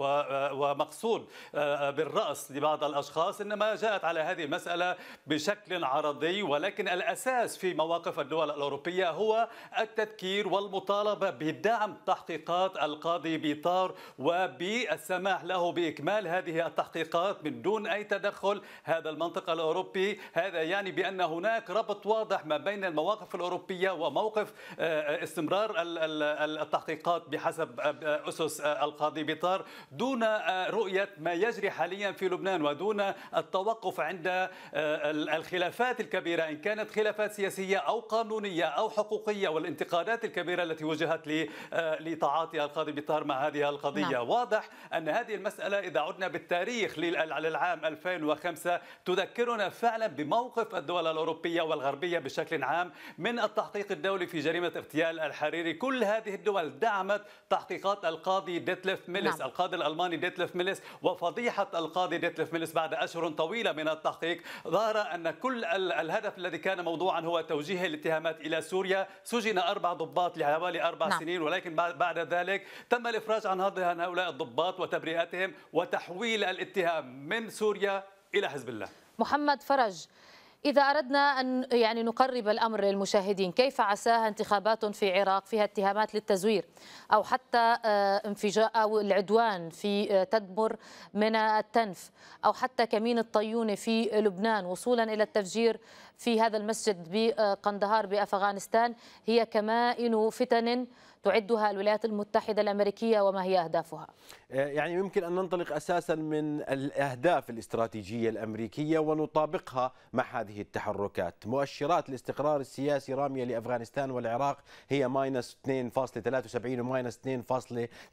ومقصود بالرأس لبعض الأشخاص إنما جاءت على هذه المسألة بشكل عرضي ولكن الأساس في مواقف الدول الأوروبية هو التذكير والمطالبة طالب بدعم تحقيقات القاضي بيطار وبالسماح له بإكمال هذه التحقيقات من دون أي تدخل هذا المنطقة الأوروبي هذا يعني بأن هناك ربط واضح ما بين المواقف الأوروبية وموقف آه، استمرار التحقيقات بحسب آه، أسس آه، القاضي بيطار دون رؤية ما يجري حاليا في لبنان ودون التوقف عند الخلافات الكبيرة إن كانت خلافات سياسية أو قانونية أو حقوقية والانتقادات الكبيرة التي وجهت لتعاطي آه، القاضي بيطار مع هذه القضية نعم. واضح أن هذه المسألة إذا عدنا بالتاريخ للعام 2005 تذكرنا فعلا بموقف الدول الأوروبية والغربية بشكل عام من التحقيق الدولي في جريمة اغتيال الحريري كل هذه الدول دعمت تحقيقات القاضي ديتلف ميلس نعم. القاضي الألماني ديتلف ميلس وفضيحة القاضي ديتلف ميلس بعد أشهر طويلة من التحقيق ظهر أن كل الهدف الذي كان موضوعا هو توجيه الاتهامات إلى سوريا سجن أربع ضباط لحوالي حوالي أربع نعم. سنين ولكن بعد ذلك تم الإفراج عن هؤلاء الضباط وتبرئتهم وتحويل الاتهام من سوريا إلى حزب الله محمد فرج إذا أردنا أن يعني نقرب الأمر للمشاهدين كيف عساها انتخابات في العراق فيها اتهامات للتزوير أو حتى آه، انفجار أو العدوان في آه، تدمر من التنف أو حتى كمين الطيونة في لبنان وصولا إلى التفجير في هذا المسجد بقندهار بأفغانستان هي كمائن فتن تعدها الولايات المتحدة الأمريكية وما هي أهدافها آه، يعني يمكن أن ننطلق أساسا من الأهداف الاستراتيجية الأمريكية ونطابقها مع هذه التحركات مؤشرات الاستقرار السياسي رامية لأفغانستان والعراق هي ماينس 2.73 وماينس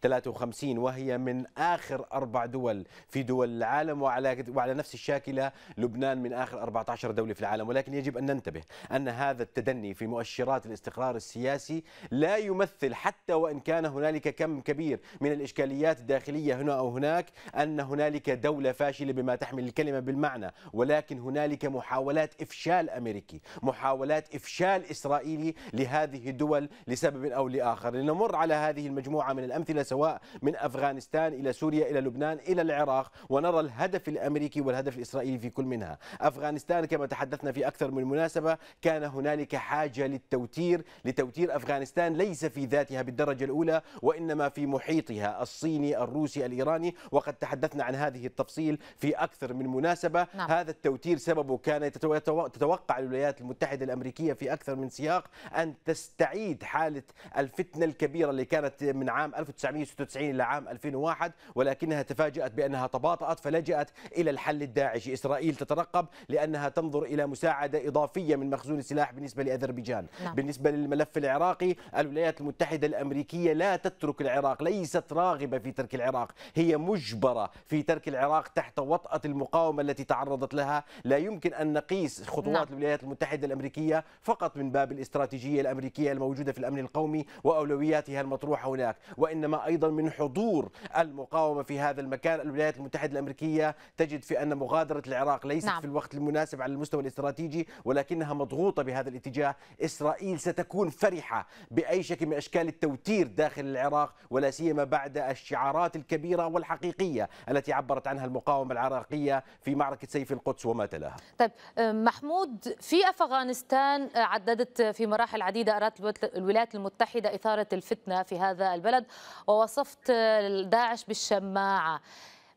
2.53 وهي من آخر أربع دول في دول العالم وعلى, وعلى نفس الشاكلة لبنان من آخر 14 دولة في العالم ولكن يجب أن ننتبه أن هذا التدني في مؤشرات الاستقرار السياسي لا يمثل حتى وإن كان هنالك كم كبير من الإشكاليات داخل الداخلية هنا أو هناك أن هنالك دولة فاشلة بما تحمل الكلمة بالمعنى ولكن هنالك محاولات إفشال أمريكي محاولات إفشال إسرائيلي لهذه الدول لسبب أو لآخر لنمر على هذه المجموعة من الأمثلة سواء من أفغانستان إلى سوريا إلى لبنان إلى العراق ونرى الهدف الأمريكي والهدف الإسرائيلي في كل منها أفغانستان كما تحدثنا في أكثر من مناسبة كان هنالك حاجة للتوتير لتوتير أفغانستان ليس في ذاتها بالدرجة الأولى وإنما في محيطها الصيني الروسي الروسي الإيراني وقد تحدثنا عن هذه التفصيل في أكثر من مناسبة نعم. هذا التوتير سببه كان تتوقع الولايات المتحدة الأمريكية في أكثر من سياق أن تستعيد حالة الفتنة الكبيرة اللي كانت من عام 1996 إلى عام 2001 ولكنها تفاجأت بأنها تباطأت فلجأت إلى الحل الداعشي إسرائيل تترقب لأنها تنظر إلى مساعدة إضافية من مخزون السلاح بالنسبة لأذربيجان نعم. بالنسبة للملف العراقي الولايات المتحدة الأمريكية لا تترك العراق ليست راغبة في ترك العراق العراق هي مجبرة في ترك العراق تحت وطأة المقاومة التي تعرضت لها لا يمكن أن نقيس خطوات نعم. الولايات المتحدة الأمريكية فقط من باب الاستراتيجية الأمريكية الموجودة في الأمن القومي وأولوياتها المطروحة هناك وإنما أيضا من حضور المقاومة في هذا المكان الولايات المتحدة الأمريكية تجد في أن مغادرة العراق ليست نعم. في الوقت المناسب على المستوى الاستراتيجي ولكنها مضغوطة بهذا الاتجاه إسرائيل ستكون فرحة بأي شكل من أشكال التوتير داخل العراق ولا سيما بعد الشعارات الكبيرة والحقيقية التي عبرت عنها المقاومة العراقية في معركة سيف القدس وما تلاها طيب محمود في أفغانستان أه، عددت في مراحل عديدة أرادت الولايات المتحدة إثارة الفتنة في هذا البلد ووصفت أه، داعش بالشماعة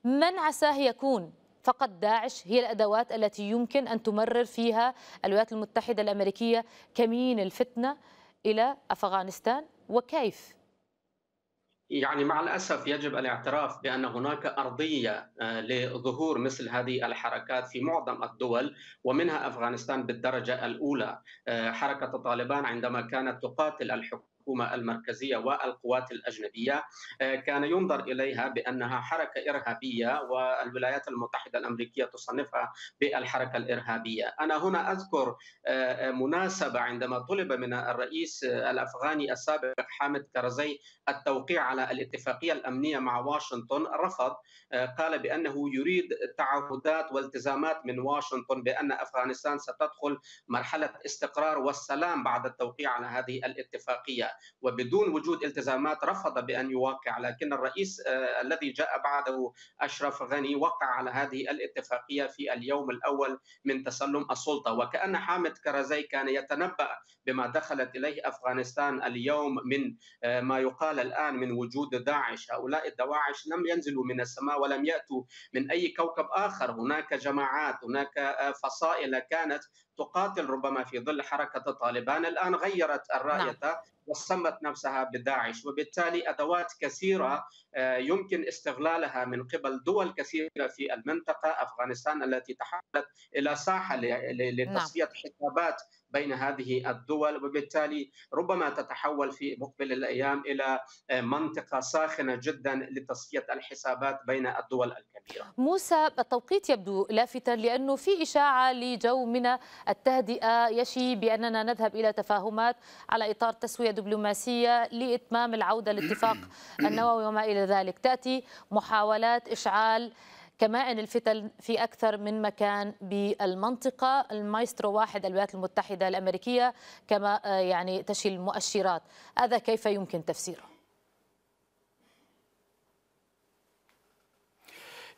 من عساه يكون فقط داعش هي الأدوات التي يمكن أن تمرر فيها الولايات المتحدة الأمريكية كمين الفتنة إلى أفغانستان وكيف؟ يعني مع الاسف يجب الاعتراف بان هناك ارضيه آه، لظهور مثل هذه الحركات في معظم الدول ومنها افغانستان بالدرجه الاولى آه، حركه طالبان عندما كانت تقاتل الحكومه الحكومه المركزيه والقوات الاجنبيه آه، كان ينظر اليها بانها حركه ارهابيه والولايات المتحده الامريكيه تصنفها بالحركه الارهابيه. انا هنا اذكر آه، آه، مناسبه عندما طلب من الرئيس الافغاني السابق حامد كرزي التوقيع على الاتفاقيه الامنيه مع واشنطن رفض قال بانه يريد تعهدات والتزامات من واشنطن بان افغانستان ستدخل مرحله استقرار والسلام بعد التوقيع على هذه الاتفاقيه وبدون وجود التزامات رفض بأن يواقع لكن الرئيس آه، الذي جاء بعده أشرف غني وقع على هذه الاتفاقية في اليوم الأول من تسلم السلطة وكأن حامد كرزي كان يتنبأ بما دخلت إليه أفغانستان اليوم من آه، ما يقال الآن من وجود داعش هؤلاء الدواعش لم ينزلوا من السماء ولم يأتوا من أي كوكب آخر هناك جماعات هناك آه، فصائل كانت تقاتل ربما في ظل حركة طالبان الآن غيرت الرأية نعم. وسمت نفسها بداعش وبالتالي أدوات كثيرة آه، يمكن استغلالها من قبل دول كثيرة في المنطقة أفغانستان التي تحولت إلى ساحة نعم. لتصفية حسابات بين هذه الدول وبالتالي ربما تتحول في مقبل الايام الى آه، منطقه ساخنه جدا لتصفيه الحسابات بين الدول الكبيره. موسى التوقيت يبدو لافتا لانه في اشاعه لجو من التهدئه يشي باننا نذهب الى تفاهمات على اطار تسويه دبلوماسيه لاتمام العوده لاتفاق [clears throat] النووي وما الى ذلك، تاتي محاولات اشعال كمائن الفتن في أكثر من مكان بالمنطقة المايسترو واحد الولايات المتحدة الأمريكية كما آه، يعني تشيل المؤشرات هذا كيف يمكن تفسيره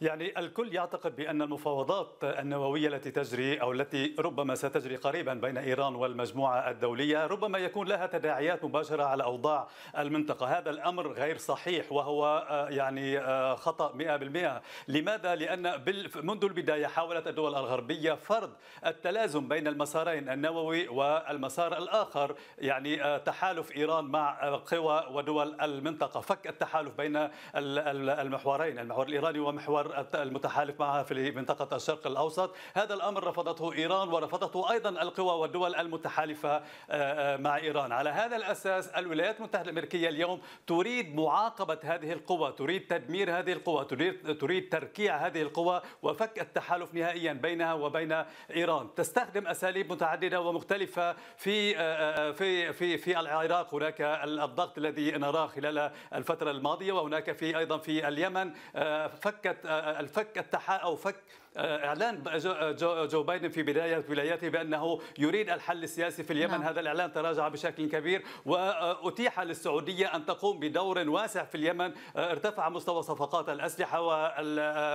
يعني الكل يعتقد بأن المفاوضات النووية التي تجري أو التي ربما ستجري قريبا بين إيران والمجموعة الدولية ربما يكون لها تداعيات مباشرة على أوضاع المنطقة هذا الأمر غير صحيح وهو آه، يعني آه، خطأ 100% لماذا؟ لأن منذ البداية حاولت الدول الغربية فرض التلازم بين المسارين النووي والمسار الآخر يعني آه، تحالف إيران مع قوى ودول المنطقة فك التحالف بين المحورين المحور الإيراني ومحور المتحالف معها في منطقة الشرق الأوسط هذا الأمر رفضته إيران ورفضته أيضا القوى والدول المتحالفة آه، آه، مع إيران على هذا الأساس الولايات المتحدة الأمريكية اليوم تريد معاقبة هذه القوى تريد تدمير هذه القوى تريد, تريد تركيع هذه القوى وفك التحالف نهائيا بينها وبين إيران تستخدم أساليب متعددة ومختلفة في آه، في في في العراق هناك الضغط الذي نراه خلال الفترة الماضية وهناك في أيضا في اليمن فكت الفك التحا او فك آه، اعلان آه، آه، جو بايدن في بدايه ولايته بانه يريد الحل السياسي في اليمن نعم. هذا الاعلان تراجع بشكل كبير واتيح للسعوديه ان تقوم بدور واسع في اليمن ارتفع مستوى صفقات الاسلحه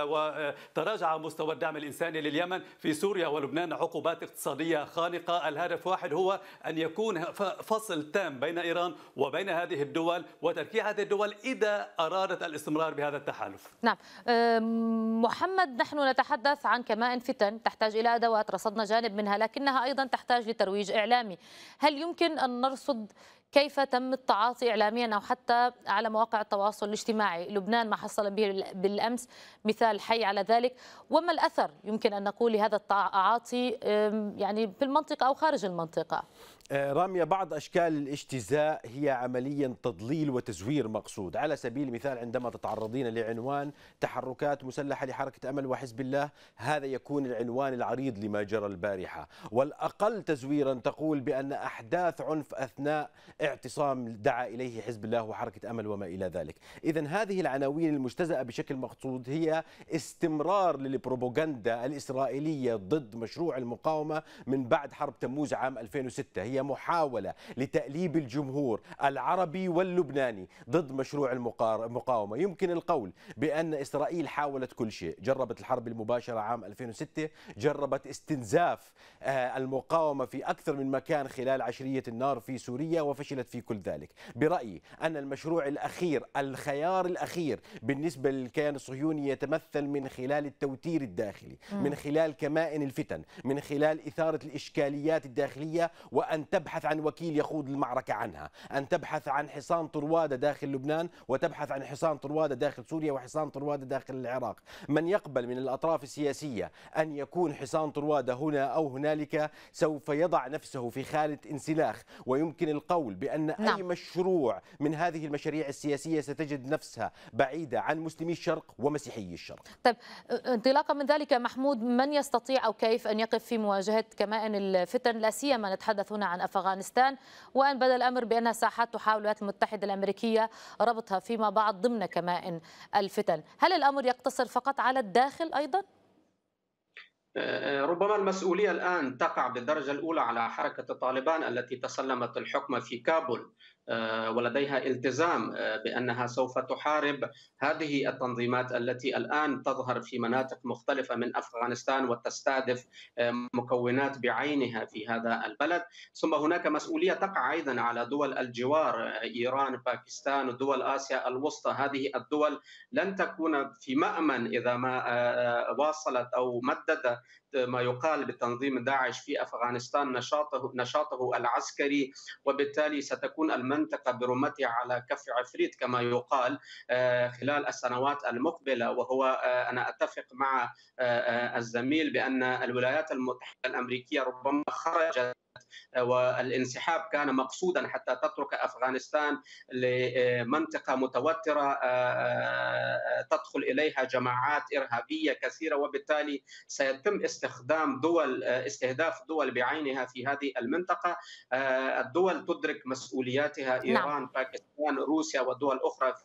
وتراجع مستوى الدعم الانساني لليمن في سوريا ولبنان عقوبات اقتصاديه خانقه الهدف واحد هو ان يكون فصل تام بين ايران وبين هذه الدول وتركيع هذه الدول اذا ارادت الاستمرار بهذا التحالف نعم محمد نحن نتحدث البحث عن كمائن فتن تحتاج إلى أدوات رصدنا جانب منها لكنها أيضا تحتاج لترويج إعلامي هل يمكن أن نرصد كيف تم التعاطي إعلاميا أو حتى على مواقع التواصل الاجتماعي لبنان ما حصل به بالأمس مثال حي على ذلك وما الأثر يمكن أن نقول لهذا التعاطي يعني في المنطقة أو خارج المنطقة آه، رامية بعض أشكال الاجتزاء هي عمليا تضليل وتزوير مقصود على سبيل المثال عندما تتعرضين لعنوان تحركات مسلحة لحركة أمل وحزب الله هذا يكون العنوان العريض لما جرى البارحة والأقل تزويرا تقول بأن أحداث عنف أثناء اعتصام دعا إليه حزب الله وحركة أمل وما إلى ذلك إذا هذه العناوين المجتزأة بشكل مقصود هي استمرار للبروبوغندا الإسرائيلية ضد مشروع المقاومة من بعد حرب تموز عام 2006 هي هي محاولة لتأليب الجمهور العربي واللبناني ضد مشروع المقاومة يمكن القول بأن إسرائيل حاولت كل شيء جربت الحرب المباشرة عام 2006 جربت استنزاف آه، المقاومة في أكثر من مكان خلال عشرية النار في سوريا وفشلت في كل ذلك برأيي أن المشروع الأخير الخيار الأخير بالنسبة للكيان الصهيوني يتمثل من خلال التوتير الداخلي من خلال كمائن الفتن من خلال إثارة الإشكاليات الداخلية وأن أن تبحث عن وكيل يخوض المعركة عنها أن تبحث عن حصان طروادة داخل لبنان وتبحث عن حصان طروادة داخل سوريا وحصان طروادة داخل العراق من يقبل من الأطراف السياسية أن يكون حصان طروادة هنا أو هنالك سوف يضع نفسه في خالة انسلاخ ويمكن القول بأن نعم. أي مشروع من هذه المشاريع السياسية ستجد نفسها بعيدة عن مسلمي الشرق ومسيحيي الشرق طيب انطلاقا من ذلك محمود من يستطيع أو كيف أن يقف في مواجهة كمائن الفتن لا سيما نتحدث هنا عن عن أفغانستان وأن بدا الأمر بأنها ساحات تحاول الولايات المتحدة الأمريكية ربطها فيما بعد ضمن كمائن الفتن هل الأمر يقتصر فقط على الداخل أيضا؟ آه، ربما المسؤولية الآن تقع بالدرجة الأولى على حركة طالبان التي تسلمت الحكم في كابول آه، ولديها التزام آه، بانها سوف تحارب هذه التنظيمات التي الان تظهر في مناطق مختلفه من افغانستان وتستهدف آه، مكونات بعينها في هذا البلد، ثم هناك مسؤوليه تقع ايضا على دول الجوار ايران، باكستان، دول اسيا الوسطى، هذه الدول لن تكون في مامن اذا ما واصلت او مدد ما يقال بتنظيم داعش في افغانستان نشاطه نشاطه العسكري وبالتالي ستكون المنطقه برمتها على كف عفريت كما يقال آه، خلال السنوات المقبله وهو آه، انا اتفق مع آه، الزميل بان الولايات المتحده الامريكيه ربما خرجت والانسحاب كان مقصودا حتى تترك افغانستان لمنطقه متوتره آه، آه، تدخل اليها جماعات ارهابيه كثيره وبالتالي سيتم استخدام دول آه، استهداف دول بعينها في هذه المنطقه الدول تدرك مسؤولياتها نعم. ايران نعم. باكستان روسيا ودول اخرى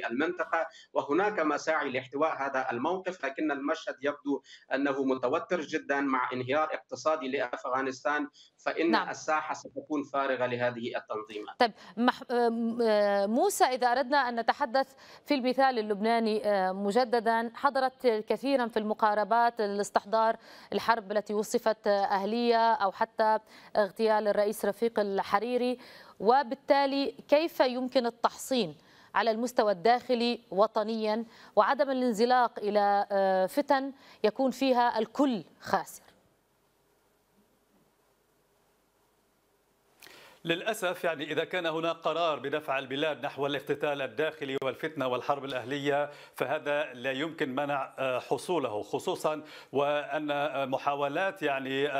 في المنطقة وهناك مساعي لاحتواء هذا الموقف لكن المشهد يبدو أنه متوتر جدا مع انهيار اقتصادي لأفغانستان فإن نعم. الساحة ستكون فارغة لهذه التنظيمات طيب مح... موسى إذا أردنا أن نتحدث في المثال اللبناني آه، مجددا حضرت كثيرا في المقاربات الاستحضار الحرب التي وصفت أهلية أو حتى اغتيال الرئيس رفيق الحريري وبالتالي كيف يمكن التحصين على المستوى الداخلي وطنيا وعدم الانزلاق إلى آه، فتن يكون فيها الكل خاسر للأسف يعني إذا كان هناك قرار بدفع البلاد نحو الاقتتال الداخلي والفتنة والحرب الأهلية فهذا لا يمكن منع آه، حصوله خصوصا وأن محاولات يعني آه،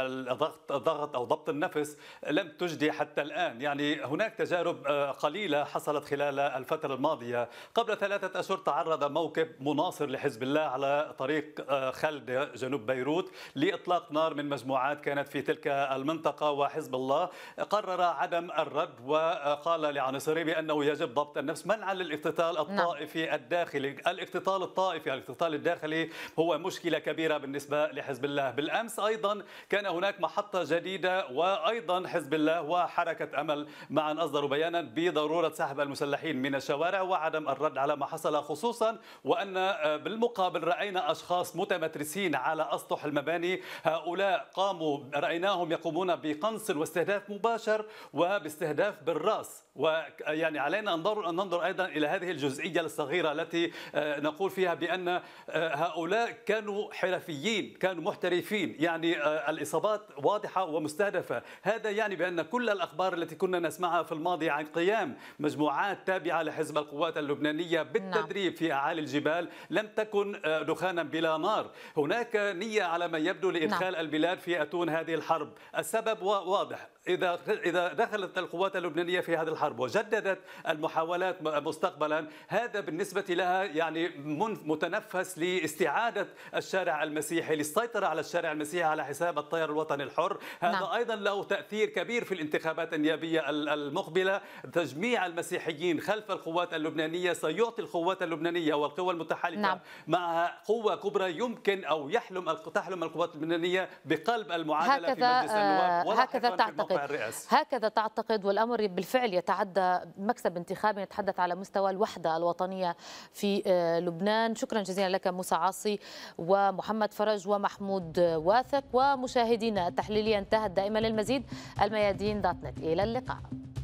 الضغط الضغط أو ضبط النفس لم تجدي حتى الآن يعني هناك تجارب آه، قليلة حصلت خلال الفترة الماضية قبل ثلاثة أشهر تعرض موكب مناصر لحزب الله على طريق خلد جنوب بيروت لإطلاق نار من مجموعات كانت في تلك المنطقة وحزب الله قرر عدم الرد وقال لعناصره بأنه يجب ضبط النفس منعا للاقتتال نعم. الطائفي الداخلي الاقتتال الطائفي يعني الاقتتال الداخلي هو مشكلة كبيرة بالنسبة لحزب الله بالأمس أيضا كان هناك محطة جديدة وأيضا حزب الله وحركة أمل معا أصدروا بيانا بضرورة سحب المسلحين من الشوارع وعدم الرد على ما حصل خصوصا وأن بالمقابل رأينا أشخاص متمترسين على أسطح المباني هؤلاء قاموا رأيناهم يقومون بقنص واستهداف مباشر وباستهداف بالراس ويعني علينا أن ننظر, أيضا إلى هذه الجزئية الصغيرة التي آه، نقول فيها بأن آه، هؤلاء كانوا حرفيين كانوا محترفين يعني آه، الإصابات واضحة ومستهدفة هذا يعني بأن كل الأخبار التي كنا نسمعها في الماضي عن قيام مجموعات تابعة لحزب القوات اللبنانية بالتدريب نعم. في أعالي الجبال لم تكن دخانا بلا نار هناك نية على ما يبدو لإدخال نعم. البلاد في أتون هذه الحرب السبب واضح إذا إذا دخلت القوات اللبنانية في هذه الحرب الحرب وجددت المحاولات مستقبلا هذا بالنسبة لها يعني متنفس لاستعادة الشارع المسيحي للسيطرة على الشارع المسيحي على حساب التيار الوطني الحر هذا نعم. أيضا له تأثير كبير في الانتخابات النيابية المقبلة تجميع المسيحيين خلف القوات اللبنانية سيعطي القوات اللبنانية والقوى المتحالفة نعم. مع قوة كبرى يمكن أو يحلم تحلم القوات اللبنانية بقلب المعادلة هكذا في مجلس النواب آه، هكذا تعتقد هكذا تعتقد والأمر بالفعل يتعلق تعدى مكسب انتخابي نتحدث على مستوى الوحدة الوطنية في آه، لبنان شكرا جزيلا لك موسى عاصي ومحمد فرج ومحمود آه، واثق ومشاهدينا التحليلية انتهت دائما للمزيد الميادين دات نت إلى اللقاء